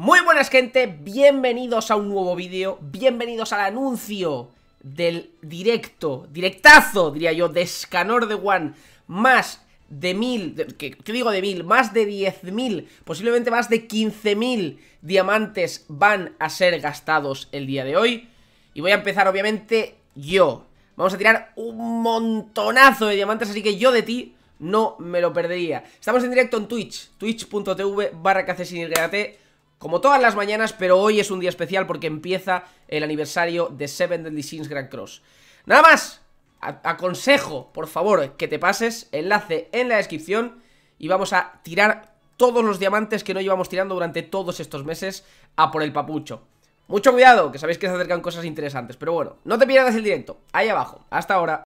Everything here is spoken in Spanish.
Muy buenas gente, bienvenidos a un nuevo vídeo, bienvenidos al anuncio del directo, directazo diría yo, de Scanor de One, más de mil, ¿qué, digo de mil? Más de diez mil, posiblemente más de quince mil diamantes van a ser gastados el día de hoy. Y voy a empezar obviamente yo. Vamos a tirar un montonazo de diamantes, así que yo de ti no me lo perdería. Estamos en directo en Twitch, twitch.tv barra como todas las mañanas, pero hoy es un día especial porque empieza el aniversario de Seven Deadly Sins Grand Cross. Nada más, aconsejo, por favor, que te pases, enlace en la descripción y vamos a tirar todos los diamantes que no llevamos tirando durante todos estos meses a por el papucho. Mucho cuidado, que sabéis que se acercan cosas interesantes, pero bueno, no te pierdas el directo, ahí abajo, hasta ahora.